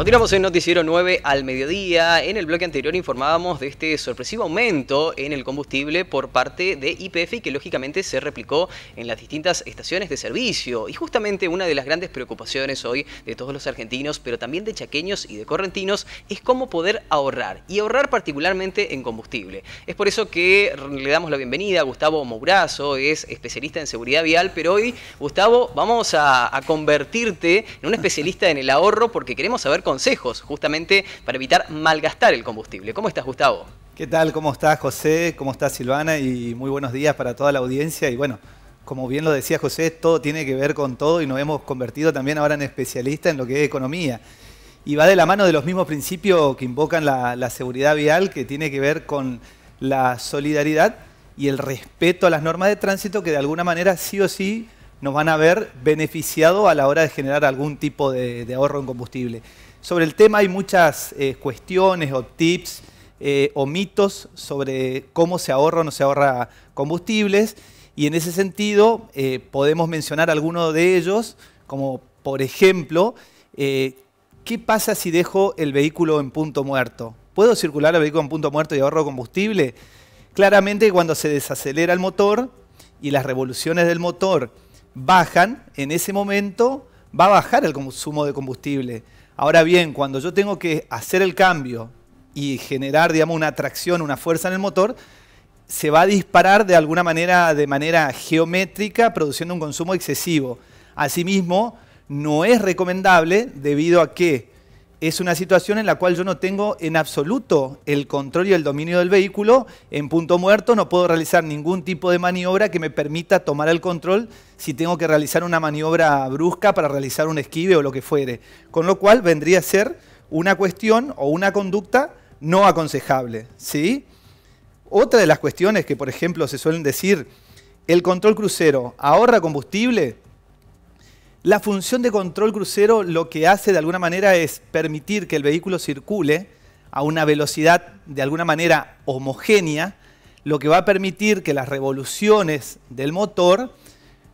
Continuamos en Noticiero 9 al mediodía. En el bloque anterior informábamos de este sorpresivo aumento en el combustible por parte de IPF que lógicamente se replicó en las distintas estaciones de servicio. Y justamente una de las grandes preocupaciones hoy de todos los argentinos, pero también de chaqueños y de correntinos, es cómo poder ahorrar. Y ahorrar particularmente en combustible. Es por eso que le damos la bienvenida a Gustavo Mourazo, es especialista en seguridad vial, pero hoy, Gustavo, vamos a convertirte en un especialista en el ahorro porque queremos saber cómo consejos justamente para evitar malgastar el combustible. ¿Cómo estás, Gustavo? ¿Qué tal? ¿Cómo estás, José? ¿Cómo estás, Silvana? Y muy buenos días para toda la audiencia. Y bueno, como bien lo decía José, todo tiene que ver con todo y nos hemos convertido también ahora en especialistas en lo que es economía. Y va de la mano de los mismos principios que invocan la, seguridad vial, que tiene que ver con la solidaridad y el respeto a las normas de tránsito que de alguna manera sí o sí nos van a ver beneficiado a la hora de generar algún tipo de ahorro en combustible. Sobre el tema hay muchas eh, cuestiones o tips eh, o mitos sobre cómo se ahorra o no se ahorra combustibles y en ese sentido eh, podemos mencionar algunos de ellos, como por ejemplo, ¿qué pasa si dejo el vehículo en punto muerto? ¿Puedo circular el vehículo en punto muerto y ahorro combustible? Claramente cuando se desacelera el motor y las revoluciones del motor bajan, en ese momento va a bajar el consumo de combustible. Ahora bien, cuando yo tengo que hacer el cambio y generar, digamos, una tracción, una fuerza en el motor, se va a disparar de alguna manera, de manera geométrica, produciendo un consumo excesivo. Asimismo, no es recomendable debido a que es una situación en la cual yo no tengo en absoluto el control y el dominio del vehículo. En punto muerto no puedo realizar ningún tipo de maniobra que me permita tomar el control si tengo que realizar una maniobra brusca para realizar un esquive o lo que fuere. Con lo cual vendría a ser una cuestión o una conducta no aconsejable. ¿sí? Otra de las cuestiones que, por ejemplo, se suelen decir, el control crucero ahorra combustible, la función de control crucero lo que hace de alguna manera es permitir que el vehículo circule a una velocidad de alguna manera homogénea, lo que va a permitir que las revoluciones del motor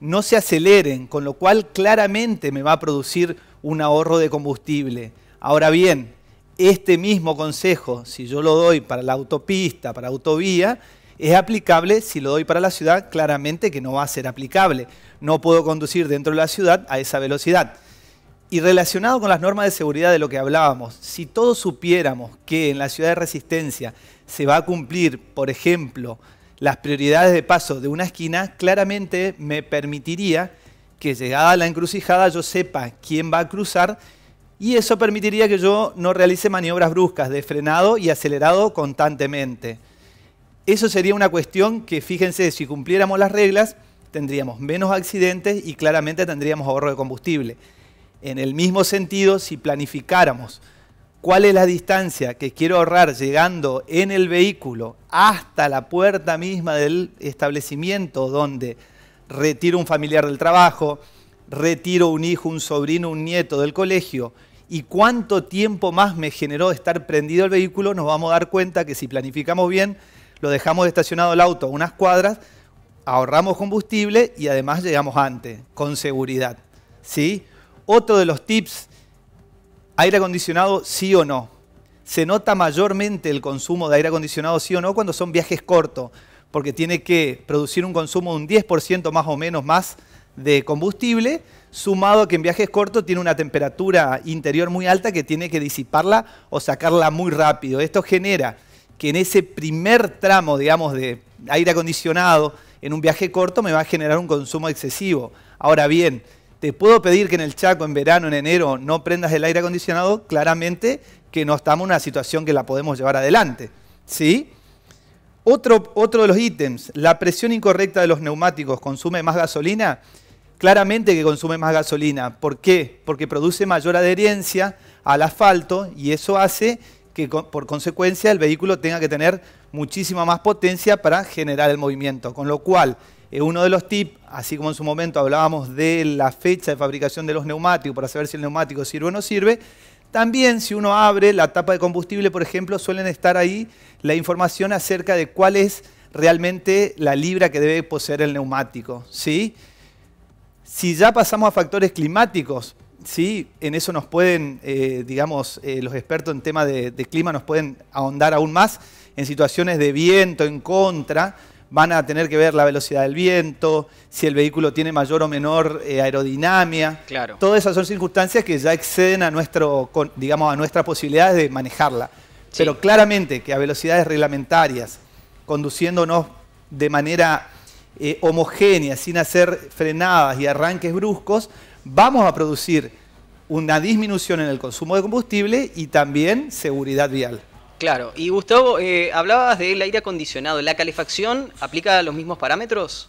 no se aceleren, con lo cual claramente me va a producir un ahorro de combustible. Ahora bien, este mismo consejo, si yo lo doy para la autopista, para autovía, es aplicable si lo doy para la ciudad, claramente que no va a ser aplicable. No puedo conducir dentro de la ciudad a esa velocidad. Y relacionado con las normas de seguridad de lo que hablábamos, si todos supiéramos que en la ciudad de Resistencia se va a cumplir, por ejemplo, las prioridades de paso de una esquina, claramente me permitiría que llegada a la encrucijada yo sepa quién va a cruzar y eso permitiría que yo no realice maniobras bruscas de frenado y acelerado constantemente. Eso sería una cuestión que, fíjense, si cumpliéramos las reglas, tendríamos menos accidentes y claramente tendríamos ahorro de combustible. En el mismo sentido, si planificáramos cuál es la distancia que quiero ahorrar llegando en el vehículo hasta la puerta misma del establecimiento donde retiro un familiar del trabajo, retiro un hijo, un sobrino, un nieto del colegio y cuánto tiempo más me generó estar prendido el vehículo, nos vamos a dar cuenta que si planificamos bien, lo dejamos estacionado el auto unas cuadras, ahorramos combustible y además llegamos antes, con seguridad. ¿sí? Otro de los tips, aire acondicionado sí o no. Se nota mayormente el consumo de aire acondicionado sí o no cuando son viajes cortos, porque tiene que producir un consumo de un 10% más o menos más de combustible, sumado a que en viajes cortos tiene una temperatura interior muy alta que tiene que disiparla o sacarla muy rápido. Esto genera que en ese primer tramo, digamos, de aire acondicionado, en un viaje corto, me va a generar un consumo excesivo. Ahora bien, ¿te puedo pedir que en el Chaco, en verano, en enero, no prendas el aire acondicionado? Claramente que no estamos en una situación que la podemos llevar adelante. ¿Sí? Otro, otro de los ítems, la presión incorrecta de los neumáticos consume más gasolina. Claramente que consume más gasolina. ¿Por qué? Porque produce mayor adherencia al asfalto y eso hace que por consecuencia el vehículo tenga que tener muchísima más potencia para generar el movimiento. Con lo cual, eh, uno de los tips, así como en su momento hablábamos de la fecha de fabricación de los neumáticos para saber si el neumático sirve o no sirve, también si uno abre la tapa de combustible, por ejemplo, suelen estar ahí la información acerca de cuál es realmente la libra que debe poseer el neumático. ¿sí? Si ya pasamos a factores climáticos, Sí, en eso nos pueden, eh, digamos, eh, los expertos en tema de, clima nos pueden ahondar aún más en situaciones de viento en contra. Van a tener que ver la velocidad del viento, si el vehículo tiene mayor o menor aerodinamia. Eh, aerodinámica. Claro. Todas esas son circunstancias que ya exceden a nuestro, digamos, a nuestras posibilidades de manejarla. Pero claramente que a velocidades reglamentarias, conduciéndonos de manera homogénea, sin hacer frenadas y arranques bruscos, vamos a producir una disminución en el consumo de combustible y también seguridad vial. Claro, y Gustavo, eh, hablabas del aire acondicionado, ¿la calefacción aplica los mismos parámetros?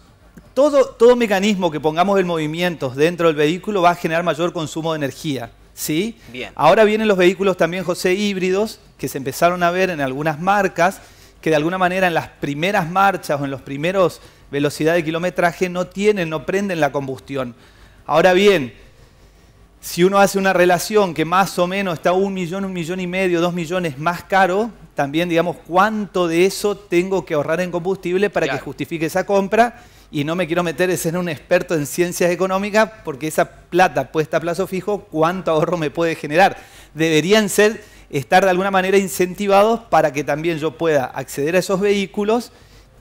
Todo, todo mecanismo que pongamos en movimiento dentro del vehículo va a generar mayor consumo de energía. ¿sí? Bien. Ahora vienen los vehículos también, José, híbridos, que se empezaron a ver en algunas marcas, que de alguna manera en las primeras marchas o en los primeros velocidades de kilometraje no tienen, no prenden la combustión. Ahora bien, si uno hace una relación que más o menos está un millón, un millón y medio, dos millones más caro, también digamos cuánto de eso tengo que ahorrar en combustible para que justifique esa compra y no me quiero meter en ser un experto en ciencias económicas porque esa plata puesta a plazo fijo, cuánto ahorro me puede generar. Deberían ser, estar de alguna manera incentivados para que también yo pueda acceder a esos vehículos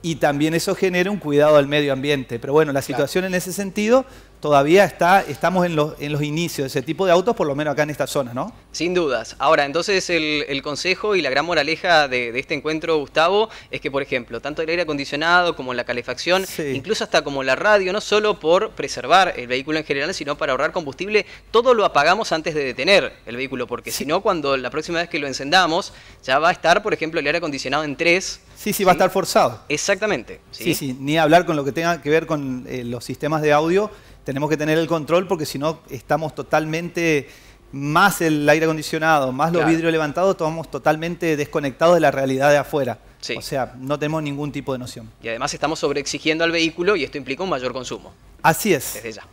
y también eso genere un cuidado al medio ambiente. Pero bueno, la situación en ese sentido todavía está, estamos en los, en los inicios de ese tipo de autos, por lo menos acá en esta zona. ¿no? Sin dudas. Ahora, entonces el, consejo y la gran moraleja de, este encuentro, Gustavo, es que, por ejemplo, tanto el aire acondicionado como la calefacción, incluso hasta como la radio, no solo por preservar el vehículo en general, sino para ahorrar combustible, todo lo apagamos antes de detener el vehículo, porque si no, cuando la próxima vez que lo encendamos, ya va a estar, por ejemplo, el aire acondicionado en tres. Sí, sí, va a estar forzado. Exactamente. ¿sí? sí, ni hablar con lo que tenga que ver con eh, los sistemas de audio tenemos que tener el control porque si no estamos totalmente más el aire acondicionado, más los vidrios levantados, estamos totalmente desconectados de la realidad de afuera. O sea, no tenemos ningún tipo de noción. Y además estamos sobreexigiendo al vehículo y esto implica un mayor consumo. Así es. Desde ya.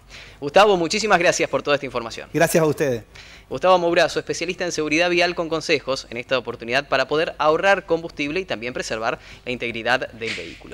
Gustavo, muchísimas gracias por toda esta información. Gracias a ustedes. Gustavo Mourazo, especialista en seguridad vial con consejos en esta oportunidad para poder ahorrar combustible y también preservar la integridad del vehículo.